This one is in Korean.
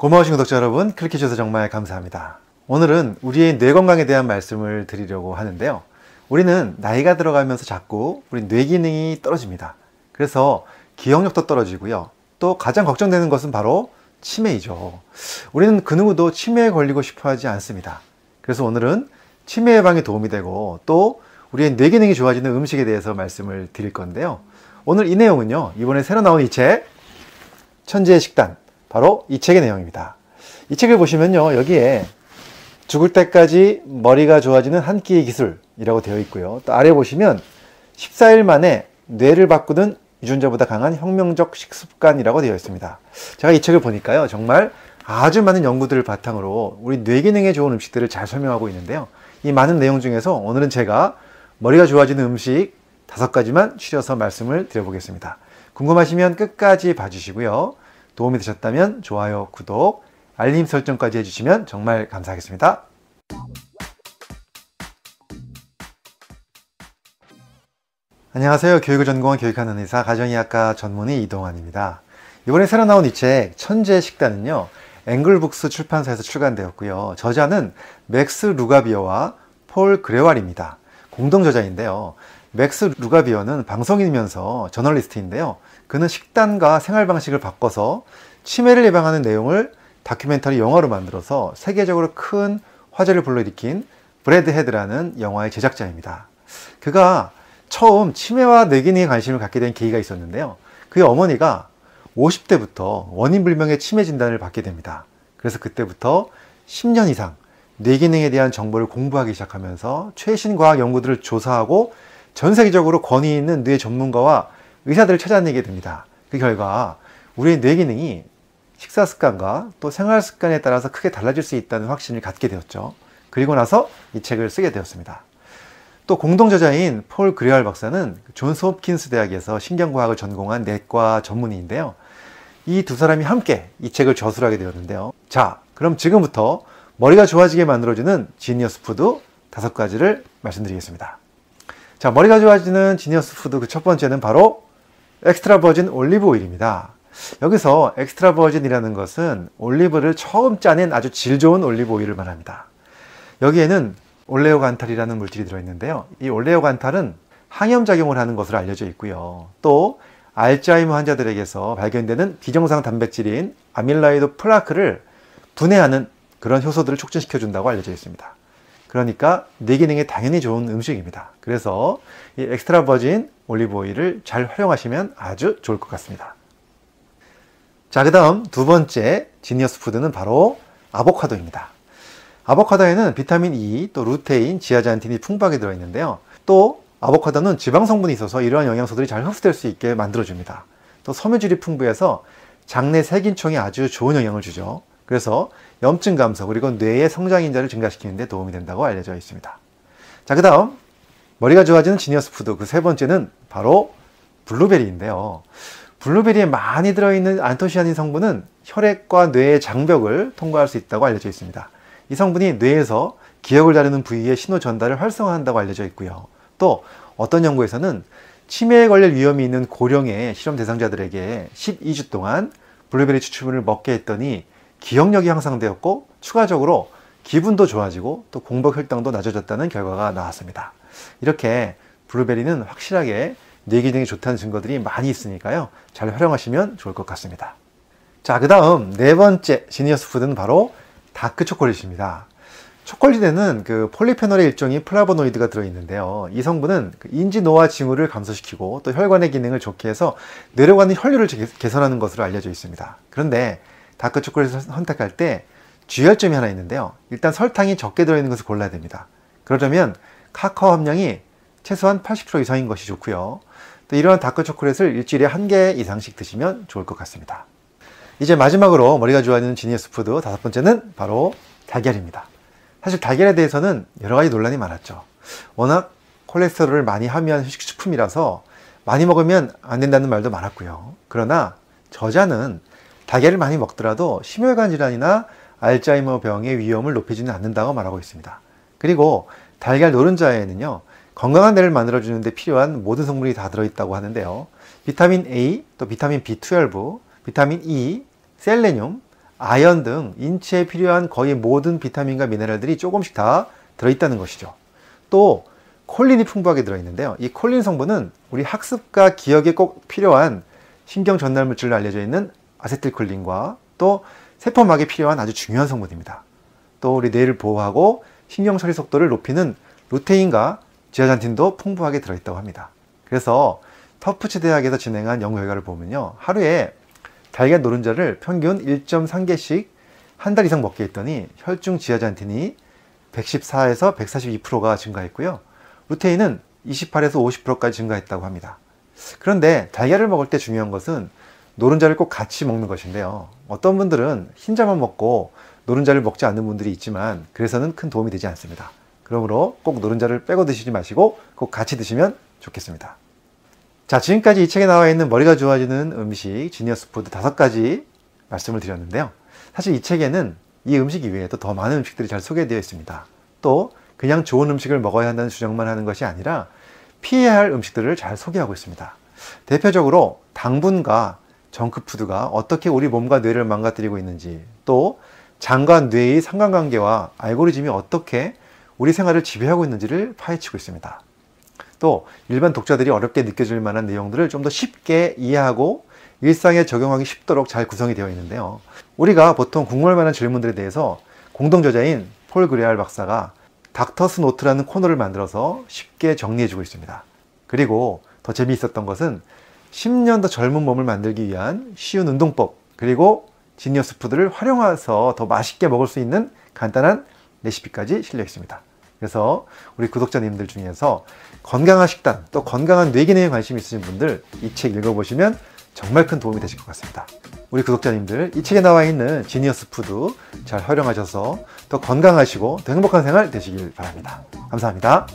고마우신 구독자 여러분, 클릭해주셔서 정말 감사합니다. 오늘은 우리의 뇌 건강에 대한 말씀을 드리려고 하는데요. 우리는 나이가 들어가면서 자꾸 우리 뇌 기능이 떨어집니다. 그래서 기억력도 떨어지고요. 또 가장 걱정되는 것은 바로 치매이죠. 우리는 그 누구도 치매에 걸리고 싶어 하지 않습니다. 그래서 오늘은 치매 예방에 도움이 되고 또 우리의 뇌 기능이 좋아지는 음식에 대해서 말씀을 드릴 건데요. 오늘 이 내용은요. 이번에 새로 나온 이 책 천재의 식단 바로 이 책의 내용입니다. 이 책을 보시면요. 여기에 죽을 때까지 머리가 좋아지는 한 끼의 기술이라고 되어 있고요. 또 아래 보시면 14일 만에 뇌를 바꾸는 유전자보다 강한 혁명적 식습관이라고 되어 있습니다. 제가 이 책을 보니까요. 정말 아주 많은 연구들을 바탕으로 우리 뇌 기능에 좋은 음식들을 잘 설명하고 있는데요. 이 많은 내용 중에서 오늘은 제가 머리가 좋아지는 음식 다섯 가지만 추려서 말씀을 드려보겠습니다. 궁금하시면 끝까지 봐주시고요. 도움이 되셨다면 좋아요, 구독, 알림 설정까지 해주시면 정말 감사하겠습니다. 안녕하세요. 교육을 전공한 교육하는 의사 가정의학과 전문의 이동환입니다. 이번에 새로 나온 이 책 천재 식단은요. 앵글북스 출판사에서 출간되었고요. 저자는 맥스 루가비어와 폴 그레왈입니다. 공동 저자인데요. 맥스 루가비어는 방송인이면서 저널리스트인데요. 그는 식단과 생활 방식을 바꿔서 치매를 예방하는 내용을 다큐멘터리 영화로 만들어서 세계적으로 큰 화제를 불러일으킨 브래드 헤드라는 영화의 제작자입니다. 그가 처음 치매와 뇌기능에 관심을 갖게 된 계기가 있었는데요. 그의 어머니가 50대부터 원인불명의 치매 진단을 받게 됩니다. 그래서 그때부터 10년 이상 뇌기능에 대한 정보를 공부하기 시작하면서 최신 과학 연구들을 조사하고 전 세계적으로 권위 있는 뇌 전문가와 의사들을 찾아내게 됩니다. 그 결과 우리의 뇌 기능이 식사 습관과 또 생활 습관에 따라서 크게 달라질 수 있다는 확신을 갖게 되었죠. 그리고 나서 이 책을 쓰게 되었습니다. 또 공동 저자인 폴 그레알 박사는 존스 홉킨스 대학에서 신경과학을 전공한 내과 전문의인데요. 이 두 사람이 함께 이 책을 저술하게 되었는데요. 자, 그럼 지금부터 머리가 좋아지게 만들어주는 지니어스 푸드 다섯 가지를 말씀드리겠습니다. 자, 머리가 좋아지는 지니어스 푸드 그 첫 번째는 바로 엑스트라 버진 올리브 오일입니다. 여기서 엑스트라 버진이라는 것은 올리브를 처음 짜낸 아주 질 좋은 올리브 오일을 말합니다. 여기에는 올레오간탈이라는 물질이 들어있는데요. 이 올레오간탈은 항염작용을 하는 것으로 알려져 있고요. 또 알츠하이머 환자들에게서 발견되는 비정상 단백질인 아밀라이드 플라크를 분해하는 그런 효소들을 촉진시켜 준다고 알려져 있습니다. 그러니까 내 네 기능에 당연히 좋은 음식입니다. 그래서 이 엑스트라 버진 올리브 오일을 잘 활용하시면 아주 좋을 것 같습니다. 자, 그 다음 두 번째 지니어스 푸드는 바로 아보카도입니다. 아보카도에는 비타민 E, 또 루테인, 지아잔틴이 풍부하게 들어있는데요. 또 아보카도는 지방 성분이 있어서 이러한 영양소들이 잘 흡수될 수 있게 만들어줍니다. 또 섬유질이 풍부해서 장내 세균총에 아주 좋은 영향을 주죠. 그래서 염증 감소 그리고 뇌의 성장 인자를 증가시키는 데 도움이 된다고 알려져 있습니다. 자, 그다음 머리가 좋아지는 지니어스 푸드 그 세 번째는 바로 블루베리인데요. 블루베리에 많이 들어있는 안토시아닌 성분은 혈액과 뇌의 장벽을 통과할 수 있다고 알려져 있습니다. 이 성분이 뇌에서 기억을 다루는 부위의 신호 전달을 활성화한다고 알려져 있고요. 또 어떤 연구에서는 치매에 걸릴 위험이 있는 고령의 실험 대상자들에게 12주 동안 블루베리 추출물을 먹게 했더니 기억력이 향상되었고 추가적으로 기분도 좋아지고 또 공복 혈당도 낮아졌다는 결과가 나왔습니다. 이렇게 블루베리는 확실하게 뇌 기능이 좋다는 증거들이 많이 있으니까요. 잘 활용하시면 좋을 것 같습니다. 자, 그 다음 네 번째 지니어스 푸드는 바로 다크 초콜릿입니다. 초콜릿에는 그 폴리페놀의 일종인 플라보노이드가 들어있는데요. 이 성분은 그 인지 노화 징후를 감소시키고 또 혈관의 기능을 좋게 해서 뇌로 가는 혈류를 개선하는 것으로 알려져 있습니다. 그런데 다크 초콜릿을 선택할 때 주의할점이 하나 있는데요. 일단 설탕이 적게 들어있는 것을 골라야 됩니다. 그러려면 카카오 함량이 최소한 80% 이상인 것이 좋고요. 또 이러한 다크 초콜릿을 일주일에 한 개 이상씩 드시면 좋을 것 같습니다. 이제 마지막으로 머리가 좋아지는 지니어스 푸드 다섯 번째는 바로 달걀입니다. 사실 달걀에 대해서는 여러 가지 논란이 많았죠. 워낙 콜레스테롤을 많이 함유한 식식품이라서 많이 먹으면 안 된다는 말도 많았고요. 그러나 저자는 달걀을 많이 먹더라도 심혈관 질환이나 알츠하이머 병의 위험을 높이지는 않는다고 말하고 있습니다. 그리고 달걀 노른자에는요, 건강한 뇌를 만들어주는데 필요한 모든 성분이 다 들어있다고 하는데요. 비타민 A, 또 비타민 B12, 비타민 E, 셀레늄, 아연 등 인체에 필요한 거의 모든 비타민과 미네랄들이 조금씩 다 들어있다는 것이죠. 또 콜린이 풍부하게 들어있는데요. 이 콜린 성분은 우리 학습과 기억에 꼭 필요한 신경 전달 물질로 알려져 있는 아세틸콜린과 또 세포막에 필요한 아주 중요한 성분입니다. 또 우리 뇌를 보호하고 신경 처리 속도를 높이는 루테인과 지아잔틴도 풍부하게 들어있다고 합니다. 그래서 터프츠 대학에서 진행한 연구 결과를 보면요. 하루에 달걀 노른자를 평균 1.3개씩 한 달 이상 먹게 했더니 혈중 지아잔틴이 114에서 142%가 증가했고요. 루테인은 28에서 50%까지 증가했다고 합니다. 그런데 달걀을 먹을 때 중요한 것은 노른자를 꼭 같이 먹는 것인데요. 어떤 분들은 흰자만 먹고 노른자를 먹지 않는 분들이 있지만 그래서는 큰 도움이 되지 않습니다. 그러므로 꼭 노른자를 빼고 드시지 마시고 꼭 같이 드시면 좋겠습니다. 자, 지금까지 이 책에 나와 있는 머리가 좋아지는 음식 지니어스 푸드 다섯 가지 말씀을 드렸는데요. 사실 이 책에는 이 음식 이외에도 더 많은 음식들이 잘 소개되어 있습니다. 또 그냥 좋은 음식을 먹어야 한다는 주장만 하는 것이 아니라 피해야 할 음식들을 잘 소개하고 있습니다. 대표적으로 당분과 정크푸드가 어떻게 우리 몸과 뇌를 망가뜨리고 있는지 또 장과 뇌의 상관관계와 알고리즘이 어떻게 우리 생활을 지배하고 있는지를 파헤치고 있습니다. 또 일반 독자들이 어렵게 느껴질 만한 내용들을 좀 더 쉽게 이해하고 일상에 적용하기 쉽도록 잘 구성이 되어 있는데요. 우리가 보통 궁금할 만한 질문들에 대해서 공동 저자인 폴 그레알 박사가 닥터스 노트라는 코너를 만들어서 쉽게 정리해 주고 있습니다. 그리고 더 재미있었던 것은 10년 더 젊은 몸을 만들기 위한 쉬운 운동법 그리고 지니어스 푸드를 활용해서 더 맛있게 먹을 수 있는 간단한 레시피까지 실려 있습니다. 그래서 우리 구독자님들 중에서 건강한 식단 또 건강한 뇌기능에 관심 있으신 분들 이 책 읽어보시면 정말 큰 도움이 되실 것 같습니다. 우리 구독자님들 이 책에 나와 있는 지니어스 푸드 잘 활용하셔서 더 건강하시고 더 행복한 생활 되시길 바랍니다. 감사합니다.